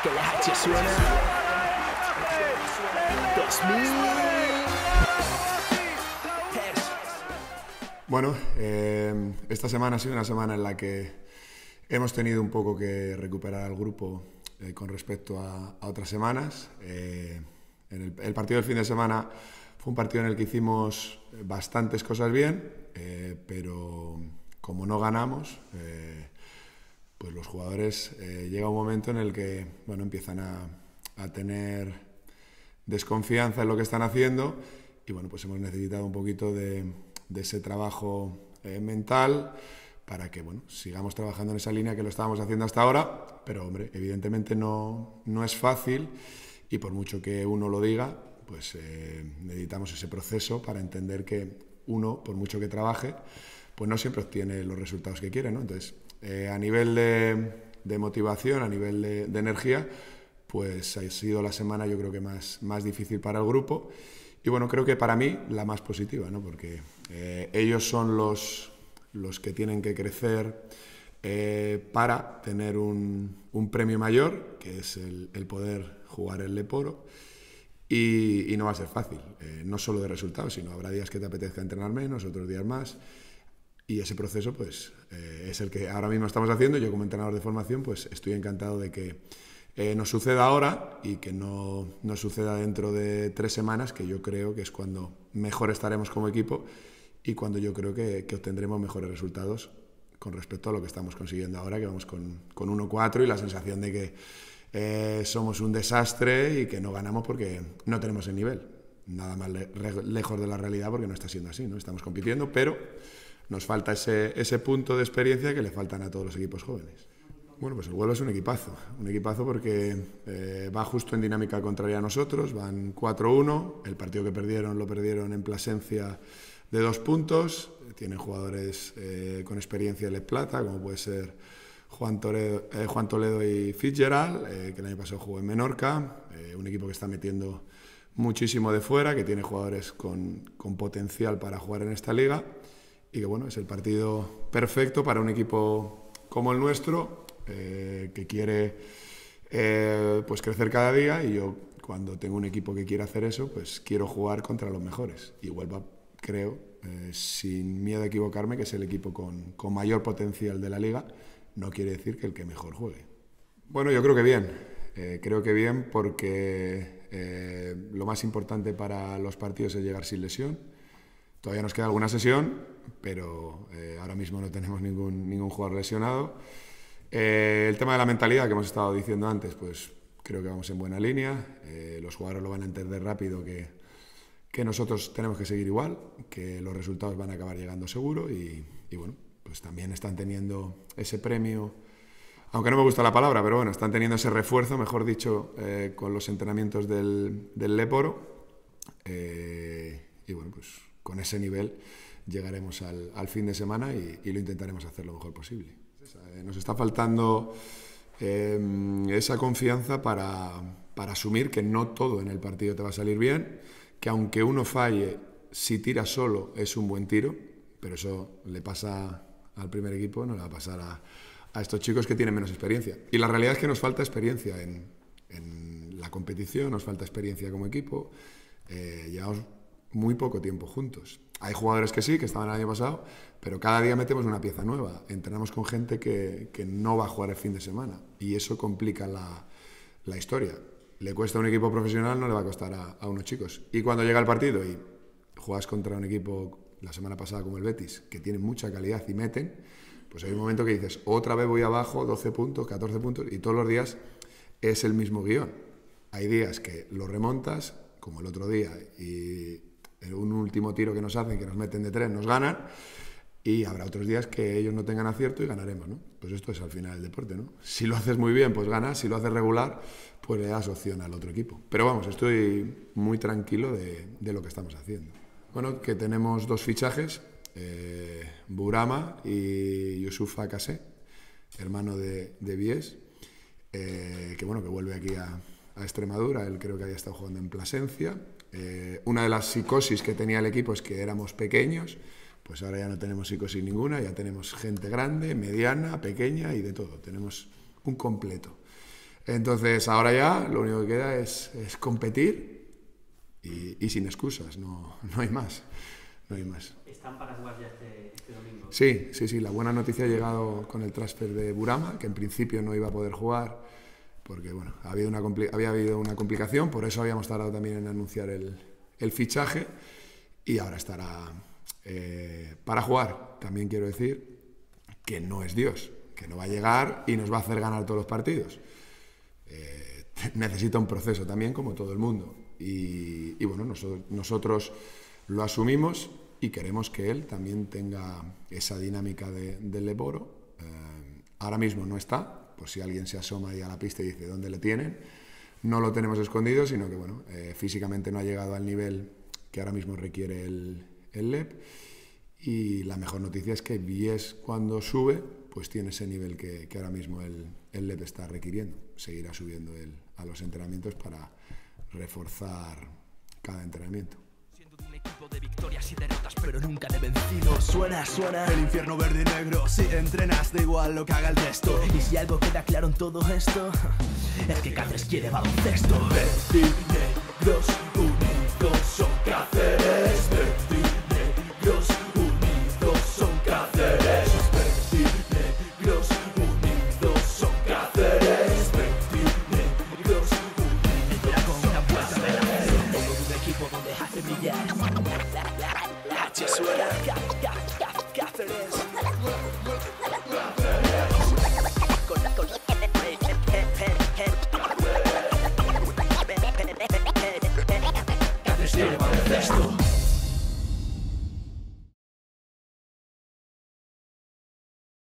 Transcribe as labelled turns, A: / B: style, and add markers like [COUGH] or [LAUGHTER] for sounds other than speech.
A: que la Bueno, eh, esta semana ha sido una semana en la que hemos tenido un poco que recuperar al grupo eh, con respecto a, otras semanas. Eh, en el, partido del fin de semana fue un partido en el que hicimos bastantes cosas bien, pero como no ganamos, pues los jugadores eh, llega un momento en el que bueno, empiezan a, a, tener desconfianza en lo que están haciendo y bueno, pues hemos necesitado un poquito de, ese trabajo eh, mental para que bueno, sigamos trabajando en esa línea que lo estábamos haciendo hasta ahora, pero hombre, evidentemente no, no es fácil y por mucho que uno lo diga, pues eh, necesitamos ese proceso para entender que uno, por mucho que trabaje, pues no siempre obtiene los resultados que quiere, Entonces, eh, a nivel de, motivación, a nivel de, energía, pues ha sido la semana yo creo que más, más difícil para el grupo. Y bueno, creo que para mí la más positiva, ¿no? porque eh, ellos son los, los que tienen que crecer eh, para tener un, un, premio mayor, que es el, poder jugar el Leporo. Y, y, no va a ser fácil, no solo de resultados, sino habrá días que te apetezca entrenar menos, otros días más. Y ese proceso pues, eh, es el que ahora mismo estamos haciendo. Yo como entrenador de formación pues estoy encantado de que eh, nos suceda ahora y que no nos suceda dentro de tres semanas, que yo creo que es cuando mejor estaremos como equipo y cuando yo creo que, obtendremos mejores resultados con respecto a lo que estamos consiguiendo ahora, que vamos con, con 1-4 y la sensación de que eh, somos un desastre y que no ganamos porque no tenemos el nivel. Nada más lejos de la realidad porque no está siendo así, ¿no? Estamos compitiendo, pero nos falta ese, punto de experiencia que le faltan a todos los equipos jóvenes. Bueno, pues el Huelva es un equipazo, un equipazo porque eh, va justo en dinámica contraria a nosotros, van 4-1, el partido que perdieron lo perdieron en Plasencia de dos puntos, tienen jugadores eh, con experiencia de Les Plata, como puede ser Juan eh, Toledo, Juan y Fitzgerald, que el año pasado jugó en Menorca, un equipo que está metiendo muchísimo de fuera, que tiene jugadores con, con potencial para jugar en esta liga y que bueno, es el partido perfecto para un equipo como el nuestro, eh, que quiere eh, pues crecer cada día y yo cuando tengo un equipo que quiere hacer eso, pues quiero jugar contra los mejores. Igual va, creo, eh, sin miedo a equivocarme, que es el equipo con, mayor potencial de la liga, no quiere decir que el que mejor juegue. Bueno, yo creo que bien, creo que bien porque lo más importante para los partidos es llegar sin lesión. Todavía nos queda alguna sesión, pero eh, ahora mismo no tenemos ningún, ningún jugador lesionado. Eh, el tema de la mentalidad que hemos estado diciendo antes, pues creo que vamos en buena línea. Eh, los jugadores lo van a entender rápido que, que, nosotros tenemos que seguir igual, que los resultados van a acabar llegando seguro y, bueno, pues también están teniendo ese premio aunque no me gusta la palabra, pero bueno, están teniendo ese refuerzo, mejor dicho, con los entrenamientos del, del Leporo. y bueno, pues con ese nivel llegaremos al, fin de semana y, lo intentaremos hacer lo mejor posible. Eh, nos está faltando em, esa confianza para, para asumir que no todo en el partido te va a salir bien, que aunque uno falle, si tira solo es un buen tiro, pero eso le pasa al primer equipo, no le va a pasar a, estos chicos que tienen menos experiencia. Y la realidad es que nos falta experiencia en, la competición, nos falta experiencia como equipo. Eh, llevamos muy poco tiempo juntos. Hay jugadores que sí, que estaban el año pasado, pero cada día metemos una pieza nueva. Entrenamos con gente que, no va a jugar el fin de semana y eso complica la, la, historia. Le cuesta a un equipo profesional, no le va a costar a, unos chicos. Y cuando llega el partido y juegas contra un equipo la semana pasada como el Betis, que tiene mucha calidad y meten, pues hay un momento que dices, otra vez voy abajo, 12 puntos, 14 puntos, y todos los días es el mismo guión. Hay días que lo remontas, como el otro día, y un último tiro que nos hacen, que nos meten de tres, nos ganan. Y habrá otros días que ellos no tengan acierto y ganaremos, ¿no? Pues esto es al final el deporte, ¿no? Si lo haces muy bien, pues ganas. Si lo haces regular, pues le das opción al otro equipo. Pero vamos, estoy muy tranquilo de, de lo que estamos haciendo. Bueno, que tenemos dos fichajes, eh, Burama y Yusuf Akase, hermano de, de Bies, eh, que bueno, que vuelve aquí a, a Extremadura. Él creo que había estado jugando en Plasencia, eh, una de las psicosis que tenía el equipo es que éramos pequeños, pues ahora ya no tenemos psicosis ninguna, ya tenemos gente grande, mediana, pequeña y de todo, tenemos un completo. Entonces ahora ya lo único que queda es, competir y, sin excusas, no, no hay más. No hay más. ¿Están para jugar ya este, este, domingo? Sí, sí, sí, la buena noticia ha llegado con el transfer de Burama, que en principio no iba a poder jugar porque bueno, había, una había habido una complicación, por eso habíamos tardado también en anunciar el, fichaje y ahora estará eh, para jugar. También quiero decir que no es Dios, que no va a llegar y nos va a hacer ganar todos los partidos. Eh, [LAUGHS] necesita un proceso también, como todo el mundo. Y, bueno, nosotros, lo asumimos y queremos que él también tenga esa dinámica del Leboro. Eh, ahora mismo no está, pues si alguien se asoma ahí a la pista y dice dónde le tienen, no lo tenemos escondido, sino que bueno, eh, físicamente no ha llegado al nivel que ahora mismo requiere el, el LEP. Y la mejor noticia es que Bies cuando sube, pues tiene ese nivel que, ahora mismo el, el, LEP está requiriendo. Seguirá subiendo él a los entrenamientos para reforzar cada entrenamiento de victorias y derrotas, pero nunca de vencido. Suena, suena el infierno verde y negro. Si entrenas, da igual lo que haga el resto. Y si algo queda claro en todo esto, [LAUGHS] es que Cáceres quiere baloncesto. Verde y dos